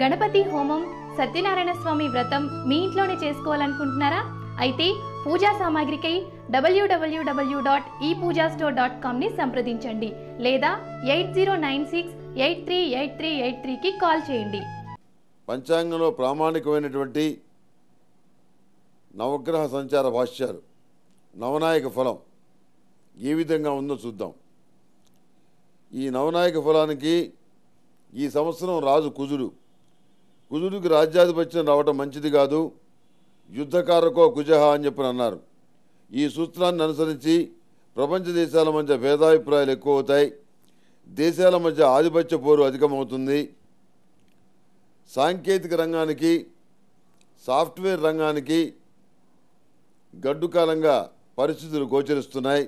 గణపతి హోమం సత్యనారాయణ స్వామి వ్రతం మీ ఇంట్లోనే చేసుకోవాలనుకుంటున్నారా అయితే పూజా సామాగ్రికై డబ్ల్యూ డాట్ ఈ పూజా స్టోర్ డాట్ కామ్ని సంప్రదించండి లేదా eight zero nine six eight three eight three eight త్రీకి కాల్ చేయండి పంచాంగంలో ప్రామాణికమైనటువంటి నవగ్రహ సంచార భాష్యాలు నవనాయక ఫలం ఏ విధంగా ఉందో చూద్దాం ఈ నవనాయక ఫలానికి ఈ సంవత్సరం రాజు కుజుడు కుజుడికి రాజ్యాధిపత్యం రావటం మంచిది కాదు యుద్ధకారకో కుజహ అని చెప్పని అన్నారు ఈ సూత్రాన్ని అనుసరించి ప్రపంచ దేశాల మధ్య భేదాభిప్రాయాలు ఎక్కువ అవుతాయి దేశాల మధ్య ఆధిపత్య పోరు అధికమవుతుంది సాంకేతిక రంగానికి సాఫ్ట్వేర్ రంగానికి గడ్డుకాలంగా పరిస్థితులు గోచరిస్తున్నాయి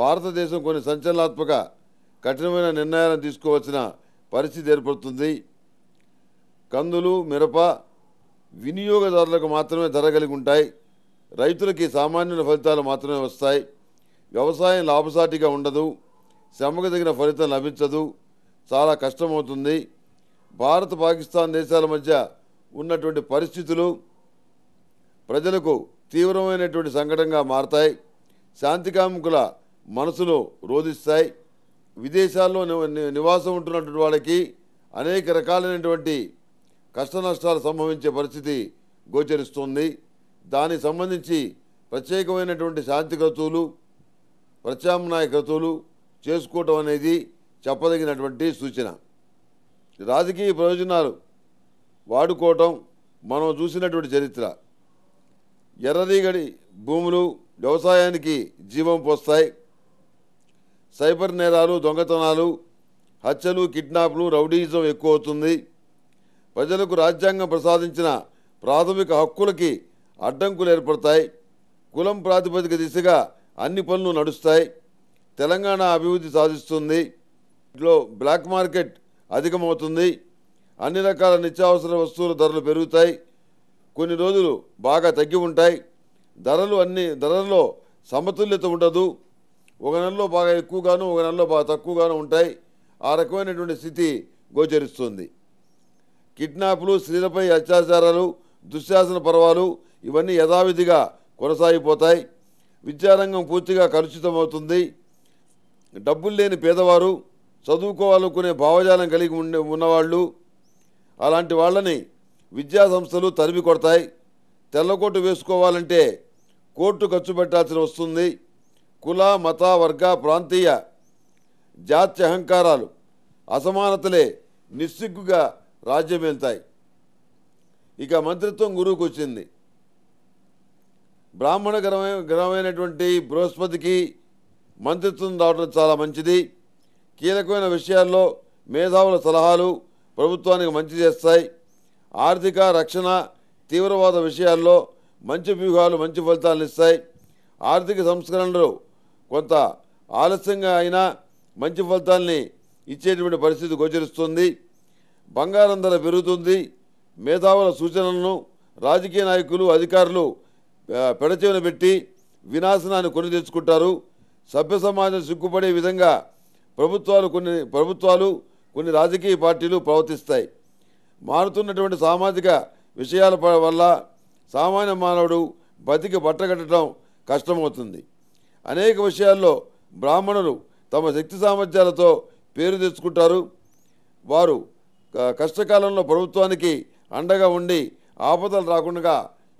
భారతదేశం కొన్ని సంచలనాత్మక కఠినమైన నిర్ణయాలను తీసుకోవాల్సిన పరిస్థితి ఏర్పడుతుంది కందులు మిరప వినియోగదారులకు మాత్రమే ధర కలిగి ఉంటాయి రైతులకి సామాన్యుల ఫలితాలు మాత్రమే వస్తాయి వ్యవసాయం లాభసాటిగా ఉండదు శ్రమకు తగిన ఫలితం లభించదు చాలా కష్టమవుతుంది భారత పాకిస్తాన్ దేశాల మధ్య ఉన్నటువంటి పరిస్థితులు ప్రజలకు తీవ్రమైనటువంటి సంఘటనగా మారతాయి శాంతి కాముకుల మనసును రోధిస్తాయి విదేశాల్లో నివాసం ఉంటున్నటువంటి వాళ్ళకి అనేక రకాలైనటువంటి కష్ట నష్టాలు సంభవించే పరిస్థితి గోచరిస్తుంది దానికి సంబంధించి ప్రత్యేకమైనటువంటి శాంతి క్రతువులు ప్రత్యామ్నాయ క్రతువులు చేసుకోవటం అనేది చెప్పదగినటువంటి సూచన రాజకీయ ప్రయోజనాలు వాడుకోవటం మనం చూసినటువంటి చరిత్ర ఎర్రదీగడి భూములు వ్యవసాయానికి జీవం పోస్తాయి సైబర్ నేరాలు దొంగతనాలు హత్యలు కిడ్నాప్లు రౌడీజం ఎక్కువ అవుతుంది ప్రజలకు రాజ్యాంగం ప్రసాదించిన ప్రాథమిక హక్కులకి అడ్డంకులు ఏర్పడతాయి కులం ప్రాతిపదిక దిశగా అన్ని పనులు నడుస్తాయి తెలంగాణ అభివృద్ధి సాధిస్తుంది ఇంట్లో బ్లాక్ మార్కెట్ అధికమవుతుంది అన్ని రకాల నిత్యావసర వస్తువుల ధరలు పెరుగుతాయి కొన్ని రోజులు బాగా తగ్గి ఉంటాయి ధరలు అన్ని ధరల్లో సమతుల్యత ఉండదు ఒక నెలలో బాగా ఎక్కువగాను ఒక నెలలో బాగా తక్కువగాను ఉంటాయి ఆ రకమైనటువంటి స్థితి గోచరిస్తుంది కిడ్నాప్లు స్త్రీలపై అత్యాచారాలు దుశ్శాసన పర్వాలు ఇవన్నీ యథావిధిగా కొనసాగిపోతాయి విద్యారంగం పూర్తిగా కలుషితమవుతుంది డబ్బులు లేని పేదవారు చదువుకోవాలనుకునే భావజాలం కలిగి ఉండే ఉన్నవాళ్ళు అలాంటి వాళ్ళని విద్యా సంస్థలు తరిమి కొడతాయి తెల్లకోటు వేసుకోవాలంటే కోర్టు ఖర్చు పెట్టాల్సి వస్తుంది కుల మత వర్గ ప్రాంతీయ జాత్యహంకారాలు అసమానతలే నిస్సిగ్గుగా రాజ్యం వెళ్తాయి ఇక మంత్రిత్వం గురువుకు వచ్చింది బ్రాహ్మణ గ్రహమైన గ్రహమైనటువంటి బృహస్పతికి మంత్రిత్వం రావడం చాలా మంచిది కీలకమైన విషయాల్లో మేధావుల సలహాలు ప్రభుత్వానికి మంచి చేస్తాయి ఆర్థిక రక్షణ తీవ్రవాద విషయాల్లో మంచి వ్యూహాలు మంచి ఫలితాలను ఇస్తాయి ఆర్థిక సంస్కరణలు కొంత ఆలస్యంగా అయినా మంచి ఫలితాల్ని ఇచ్చేటువంటి పరిస్థితి గోచరిస్తుంది బంగారం ధర పెరుగుతుంది మేధావుల సూచనలను రాజకీయ నాయకులు అధికారులు పెడచేవన పెట్టి వినాశనాన్ని కొని తెచ్చుకుంటారు సభ్య సమాజం సిగ్గుపడే విధంగా ప్రభుత్వాలు కొన్ని ప్రభుత్వాలు కొన్ని రాజకీయ పార్టీలు ప్రవర్తిస్తాయి మారుతున్నటువంటి సామాజిక విషయాల వల్ల సామాన్య మానవుడు బతికి బట్టగట్టడం కష్టమవుతుంది అనేక విషయాల్లో బ్రాహ్మణులు తమ శక్తి సామర్థ్యాలతో పేరు తెచ్చుకుంటారు వారు కష్టకాలంలో ప్రభుత్వానికి అండగా ఉండి ఆపదలు రాకుండా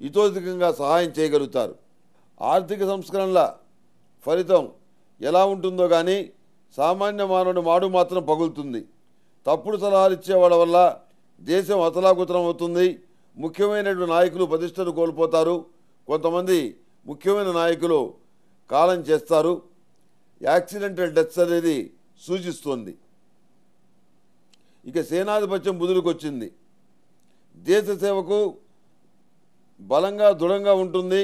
ఇతోధికంగా సహాయం చేయగలుగుతారు ఆర్థిక సంస్కరణల ఫలితం ఎలా ఉంటుందో కానీ సామాన్య మానవుడి మాడు మాత్రం పగులుతుంది తప్పుడు సలహాలు ఇచ్చేవాడ వల్ల దేశం అతలాకుతలం అవుతుంది ముఖ్యమైనటువంటి నాయకులు ప్రతిష్టను కోల్పోతారు కొంతమంది ముఖ్యమైన నాయకులు కాలం చేస్తారు యాక్సిడెంటల్ డెత్స్ అనేది సూచిస్తోంది ఇక సేనాధిపత్యం వచ్చింది దేశ సేవకు బలంగా దృఢంగా ఉంటుంది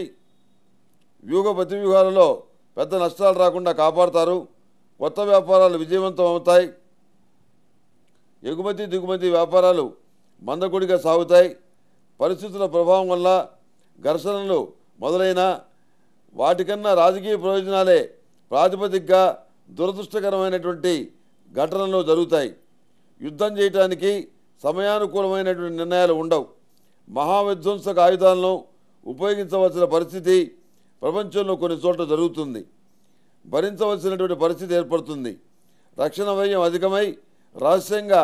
వ్యూహ ప్రతివ్యూహాలలో పెద్ద నష్టాలు రాకుండా కాపాడతారు కొత్త వ్యాపారాలు విజయవంతం అవుతాయి ఎగుమతి దిగుమతి వ్యాపారాలు మందకుడిగా సాగుతాయి పరిస్థితుల ప్రభావం వల్ల ఘర్షణలు మొదలైన వాటికన్నా రాజకీయ ప్రయోజనాలే ప్రాతిపదికగా దురదృష్టకరమైనటువంటి ఘటనలు జరుగుతాయి యుద్ధం చేయడానికి సమయానుకూలమైనటువంటి నిర్ణయాలు ఉండవు మహావిధ్వంసక ఆయుధాలను ఉపయోగించవలసిన పరిస్థితి ప్రపంచంలో కొన్ని చోట్ల జరుగుతుంది భరించవలసినటువంటి పరిస్థితి ఏర్పడుతుంది రక్షణ వ్యయం అధికమై రహస్యంగా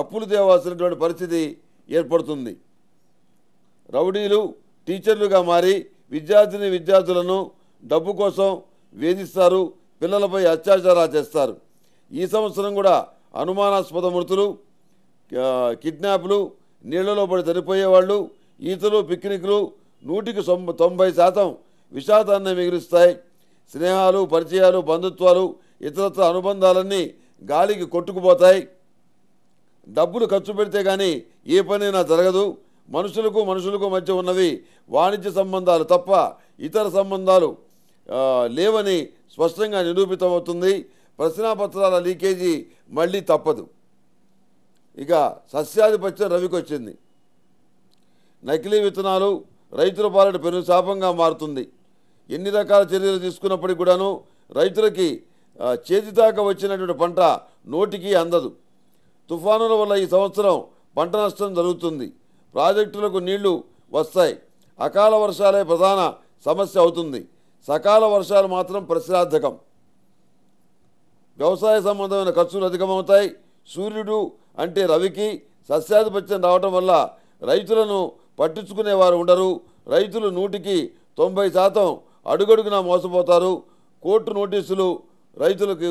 అప్పులు తేవాల్సినటువంటి పరిస్థితి ఏర్పడుతుంది రౌడీలు టీచర్లుగా మారి విద్యార్థిని విద్యార్థులను డబ్బు కోసం వేధిస్తారు పిల్లలపై అత్యాచారాలు చేస్తారు ఈ సంవత్సరం కూడా అనుమానాస్పద మృతులు కిడ్నాప్లు నీళ్లలో పడి చనిపోయేవాళ్ళు ఈతలు పిక్నిక్లు నూటికి తొంభై శాతం విషాదాన్ని మిగులుస్తాయి స్నేహాలు పరిచయాలు బంధుత్వాలు ఇతరత్ర అనుబంధాలన్నీ గాలికి కొట్టుకుపోతాయి డబ్బులు ఖర్చు పెడితే కానీ ఏ పనైనా జరగదు మనుషులకు మనుషులకు మధ్య ఉన్నవి వాణిజ్య సంబంధాలు తప్ప ఇతర సంబంధాలు లేవని స్పష్టంగా నిరూపితమవుతుంది ప్రశ్నాపత్రాల లీకేజీ మళ్ళీ తప్పదు ఇక సస్యాధిపత్యం రవికి వచ్చింది నకిలీ విత్తనాలు రైతుల పాలన పెరుగు శాపంగా మారుతుంది ఎన్ని రకాల చర్యలు తీసుకున్నప్పటికి కూడాను రైతులకి చేతిదాకా వచ్చినటువంటి పంట నోటికి అందదు తుఫానుల వల్ల ఈ సంవత్సరం పంట నష్టం జరుగుతుంది ప్రాజెక్టులకు నీళ్లు వస్తాయి అకాల వర్షాలే ప్రధాన సమస్య అవుతుంది సకాల వర్షాలు మాత్రం ప్రశ్నార్థకం వ్యవసాయ సంబంధమైన ఖర్చులు అధికమవుతాయి సూర్యుడు అంటే రవికి సస్యాధిపత్యం రావటం వల్ల రైతులను పట్టించుకునేవారు ఉండరు రైతులు నూటికి తొంభై శాతం అడుగడుగున మోసపోతారు కోర్టు నోటీసులు రైతులకు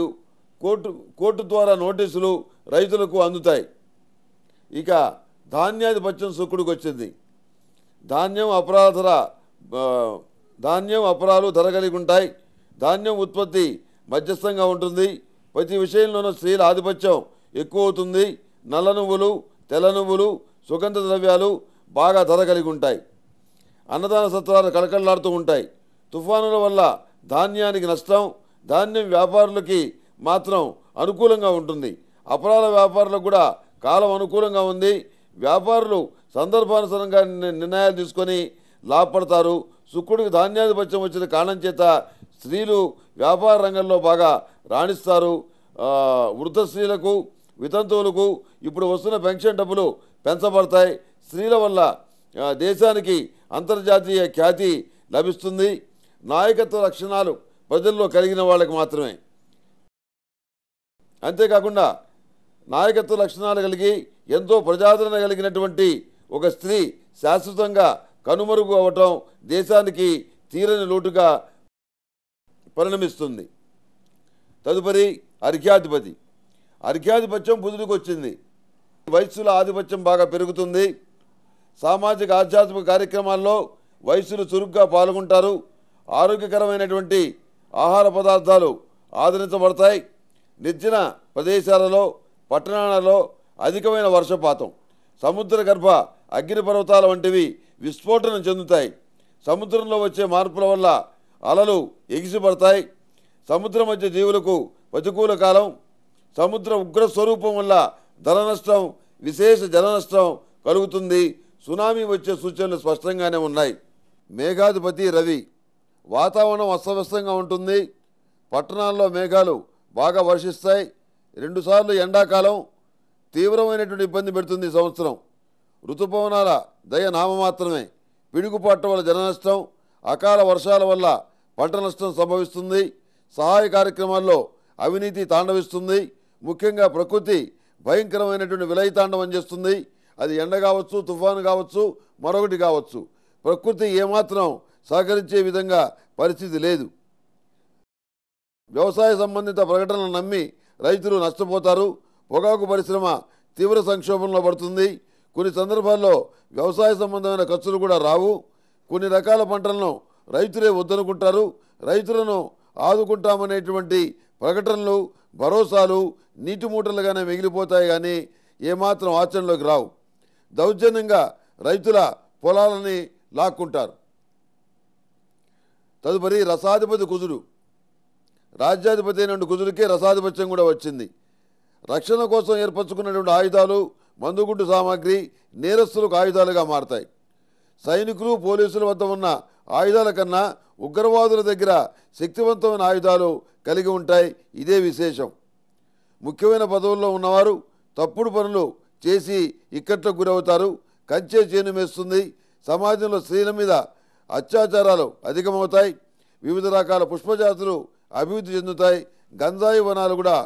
కోర్టు కోర్టు ద్వారా నోటీసులు రైతులకు అందుతాయి ఇక ధాన్యాధిపత్యం శుక్రుడికి వచ్చింది ధాన్యం అపరాధ ధర ధాన్యం అపరాలు ధర కలిగి ఉంటాయి ధాన్యం ఉత్పత్తి మధ్యస్థంగా ఉంటుంది ప్రతి విషయంలోనూ స్త్రీల ఆధిపత్యం ఎక్కువ అవుతుంది నల్ల నువ్వులు తెల్ల నువ్వులు సుగంధ ద్రవ్యాలు బాగా ధర కలిగి ఉంటాయి అన్నదాన సత్రాలు కళకళలాడుతూ ఉంటాయి తుఫానుల వల్ల ధాన్యానికి నష్టం ధాన్యం వ్యాపారులకి మాత్రం అనుకూలంగా ఉంటుంది అపరాల వ్యాపారులకు కూడా కాలం అనుకూలంగా ఉంది వ్యాపారులు సందర్భానుసారంగా నిర్ణయాలు తీసుకొని లాభపడతారు శుక్రుడికి ధాన్యాధిపత్యం వచ్చిన కారణం చేత స్త్రీలు వ్యాపార రంగంలో బాగా రాణిస్తారు వృద్ధ స్త్రీలకు వితంతువులకు ఇప్పుడు వస్తున్న పెన్షన్ డబ్బులు పెంచబడతాయి స్త్రీల వల్ల దేశానికి అంతర్జాతీయ ఖ్యాతి లభిస్తుంది నాయకత్వ లక్షణాలు ప్రజల్లో కలిగిన వాళ్ళకి మాత్రమే అంతేకాకుండా నాయకత్వ లక్షణాలు కలిగి ఎంతో ప్రజాదరణ కలిగినటువంటి ఒక స్త్రీ శాశ్వతంగా కనుమరుగు అవటం దేశానికి తీరని లోటుగా పరిణమిస్తుంది తదుపరి అర్ఘ్యాధిపతి అర్ఘ్యాధిపత్యం బుధుడికి వచ్చింది వయస్సుల ఆధిపత్యం బాగా పెరుగుతుంది సామాజిక ఆధ్యాత్మిక కార్యక్రమాల్లో వయస్సులు చురుగ్గా పాల్గొంటారు ఆరోగ్యకరమైనటువంటి ఆహార పదార్థాలు ఆదరించబడతాయి నిర్జన ప్రదేశాలలో పట్టణాలలో అధికమైన వర్షపాతం సముద్ర గర్భ అగ్నిపర్వతాల వంటివి విస్ఫోటనం చెందుతాయి సముద్రంలో వచ్చే మార్పుల వల్ల అలలు ఎగిసిపడతాయి సముద్ర మధ్య జీవులకు ప్రతికూల కాలం సముద్ర ఉగ్ర స్వరూపం వల్ల ధన నష్టం విశేష జల నష్టం కలుగుతుంది సునామీ వచ్చే సూచనలు స్పష్టంగానే ఉన్నాయి మేఘాధిపతి రవి వాతావరణం అస్తవ్యస్తంగా ఉంటుంది పట్టణాల్లో మేఘాలు బాగా వర్షిస్తాయి రెండుసార్లు ఎండాకాలం తీవ్రమైనటువంటి ఇబ్బంది పెడుతుంది సంవత్సరం ఋతుపవనాల దయ నామమాత్రమే పిడుగుపాట్ల వల్ల జన నష్టం అకాల వర్షాల వల్ల పంట నష్టం సంభవిస్తుంది సహాయ కార్యక్రమాల్లో అవినీతి తాండవిస్తుంది ముఖ్యంగా ప్రకృతి భయంకరమైనటువంటి విలయ తాండవం చేస్తుంది అది ఎండ కావచ్చు తుఫాను కావచ్చు మరొకటి కావచ్చు ప్రకృతి ఏమాత్రం సహకరించే విధంగా పరిస్థితి లేదు వ్యవసాయ సంబంధిత ప్రకటనలు నమ్మి రైతులు నష్టపోతారు పొగాకు పరిశ్రమ తీవ్ర సంక్షోభంలో పడుతుంది కొన్ని సందర్భాల్లో వ్యవసాయ సంబంధమైన ఖర్చులు కూడా రావు కొన్ని రకాల పంటలను రైతులే వద్దనుకుంటారు రైతులను ఆదుకుంటామనేటువంటి ప్రకటనలు భరోసాలు నీటి మూటలుగానే మిగిలిపోతాయి కానీ ఏమాత్రం ఆచరణలోకి రావు దౌర్జన్యంగా రైతుల పొలాలని లాక్కుంటారు తదుపరి రసాధిపతి కుజుడు రాజ్యాధిపతి అయినటువంటి కుజుడికే రసాధిపత్యం కూడా వచ్చింది రక్షణ కోసం ఏర్పరచుకున్నటువంటి ఆయుధాలు మందుగుడ్డు సామాగ్రి నేరస్తులకు ఆయుధాలుగా మారతాయి సైనికులు పోలీసుల వద్ద ఉన్న ఆయుధాల కన్నా ఉగ్రవాదుల దగ్గర శక్తివంతమైన ఆయుధాలు కలిగి ఉంటాయి ఇదే విశేషం ముఖ్యమైన పదవుల్లో ఉన్నవారు తప్పుడు పనులు చేసి ఇక్కట్లో గురవుతారు కంచే చేను మేస్తుంది సమాజంలో స్త్రీల మీద అత్యాచారాలు అధికమవుతాయి వివిధ రకాల పుష్పజాతులు అభివృద్ధి చెందుతాయి గంజాయి వనాలు కూడా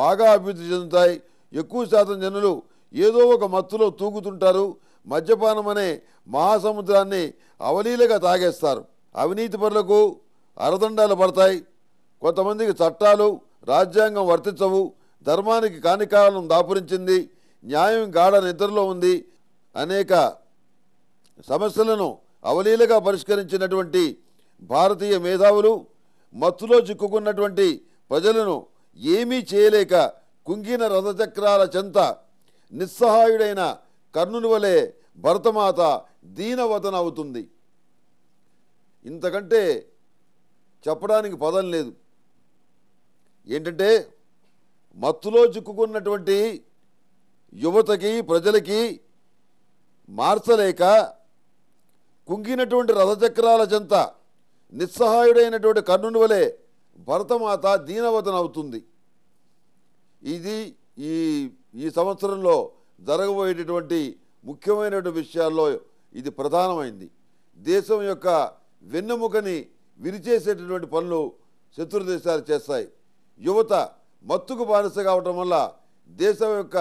బాగా అభివృద్ధి చెందుతాయి ఎక్కువ శాతం జనులు ఏదో ఒక మత్తులో తూగుతుంటారు మద్యపానం అనే మహాసముద్రాన్ని అవలీలగా తాగేస్తారు అవినీతి పనులకు అరదండాలు పడతాయి కొంతమందికి చట్టాలు రాజ్యాంగం వర్తించవు ధర్మానికి కానికాలం దాపురించింది న్యాయం గాఢ నిద్రలో ఉంది అనేక సమస్యలను అవలీలగా పరిష్కరించినటువంటి భారతీయ మేధావులు మత్తులో చిక్కుకున్నటువంటి ప్రజలను ఏమీ చేయలేక కుంగిన రథచక్రాల చెంత నిస్సహాయుడైన కర్ణుని వలె భరతమాత దీనవతన అవుతుంది ఇంతకంటే చెప్పడానికి పదం లేదు ఏంటంటే మత్తులో చిక్కుకున్నటువంటి యువతకి ప్రజలకి మార్చలేక కుంగినటువంటి రథచక్రాల చెంత నిస్సహాయుడైనటువంటి కర్ణుని వలె భరతమాత దీనవతనవుతుంది ఇది ఈ ఈ సంవత్సరంలో జరగబోయేటటువంటి ముఖ్యమైనటువంటి విషయాల్లో ఇది ప్రధానమైంది దేశం యొక్క వెన్నెముకని విరిచేసేటటువంటి పనులు శత్రు దేశాలు చేస్తాయి యువత మత్తుకు బానిస కావటం వల్ల దేశం యొక్క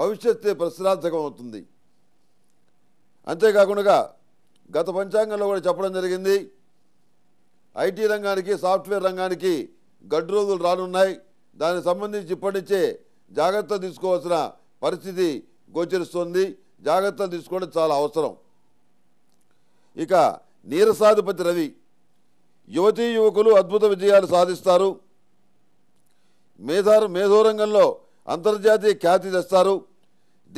భవిష్యత్తే ప్రశ్నార్థకం అవుతుంది అంతేకాకుండా గత పంచాంగంలో కూడా చెప్పడం జరిగింది ఐటీ రంగానికి సాఫ్ట్వేర్ రంగానికి గడ్డు రోజులు రానున్నాయి దానికి సంబంధించి ఇప్పటి నుంచే జాగ్రత్త తీసుకోవాల్సిన పరిస్థితి గోచరిస్తుంది జాగ్రత్తలు తీసుకోవడం చాలా అవసరం ఇక నీరసాధిపతి రవి యువతీ యువకులు అద్భుత విజయాలు సాధిస్తారు మేధారు మేధోరంగంలో అంతర్జాతీయ ఖ్యాతి తెస్తారు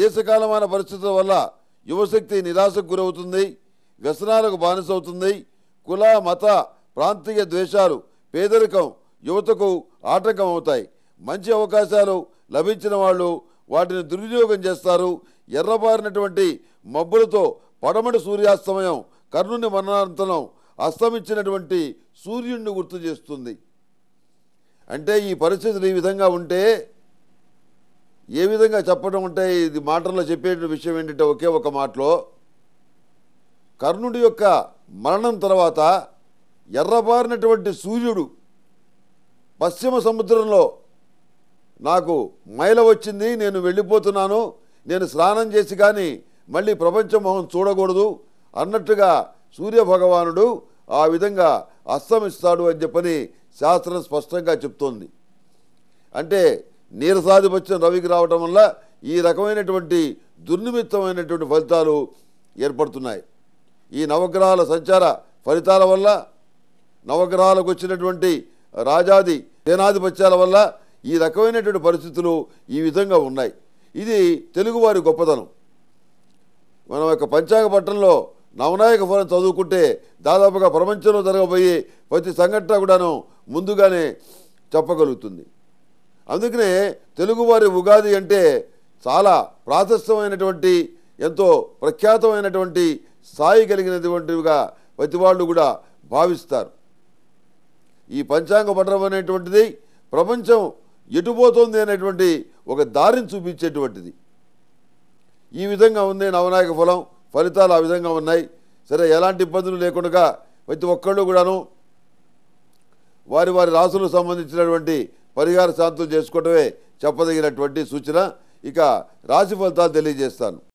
దేశకాలమైన పరిస్థితుల వల్ల యువశక్తి నిరాశకు గురవుతుంది వ్యసనాలకు బానిసవుతుంది కుల మత ప్రాంతీయ ద్వేషాలు పేదరికం యువతకు ఆటంకం అవుతాయి మంచి అవకాశాలు లభించిన వాళ్ళు వాటిని దుర్వినియోగం చేస్తారు ఎర్రబారినటువంటి మబ్బులతో పడమటి సూర్యాస్తమయం కర్ణుని మరణాంతరం అస్తమించినటువంటి సూర్యుడిని గుర్తు చేస్తుంది అంటే ఈ పరిస్థితులు ఈ విధంగా ఉంటే ఏ విధంగా చెప్పడం అంటే ఇది మాటల్లో చెప్పే విషయం ఏంటంటే ఒకే ఒక మాటలో కర్ణుడి యొక్క మరణం తర్వాత ఎర్రబారినటువంటి సూర్యుడు పశ్చిమ సముద్రంలో నాకు మైల వచ్చింది నేను వెళ్ళిపోతున్నాను నేను స్నానం చేసి కానీ మళ్ళీ ప్రపంచ మొహం చూడకూడదు అన్నట్టుగా సూర్యభగవానుడు ఆ విధంగా అస్తమిస్తాడు అని చెప్పని శాస్త్రం స్పష్టంగా చెప్తోంది అంటే నీరసాధిపత్యం రవికి రావటం వల్ల ఈ రకమైనటువంటి దుర్నిమిత్తమైనటువంటి ఫలితాలు ఏర్పడుతున్నాయి ఈ నవగ్రహాల సంచార ఫలితాల వల్ల నవగ్రహాలకు వచ్చినటువంటి రాజాది సేనాధిపత్యాల వల్ల ఈ రకమైనటువంటి పరిస్థితులు ఈ విధంగా ఉన్నాయి ఇది తెలుగువారి గొప్పతనం మన యొక్క పంచాంగ పట్టణంలో నవనాయక ఫలం చదువుకుంటే దాదాపుగా ప్రపంచంలో జరగబోయే ప్రతి సంఘటన కూడాను ముందుగానే చెప్పగలుగుతుంది అందుకనే తెలుగువారి ఉగాది అంటే చాలా ప్రాశస్త్యమైనటువంటి ఎంతో ప్రఖ్యాతమైనటువంటి స్థాయి కలిగినటువంటివిగా ప్రతి వాళ్ళు కూడా భావిస్తారు ఈ పంచాంగ పట్టణం అనేటువంటిది ప్రపంచం ఎటుపోతుంది అనేటువంటి ఒక దారిని చూపించేటువంటిది ఈ విధంగా ఉంది నవనాయక ఫలం ఫలితాలు ఆ విధంగా ఉన్నాయి సరే ఎలాంటి ఇబ్బందులు లేకుండా ప్రతి ఒక్కళ్ళు కూడాను వారి వారి రాసులకు సంబంధించినటువంటి పరిహార శాంతులు చేసుకోవటమే చెప్పదగినటువంటి సూచన ఇక రాశి ఫలితాలు తెలియజేస్తాను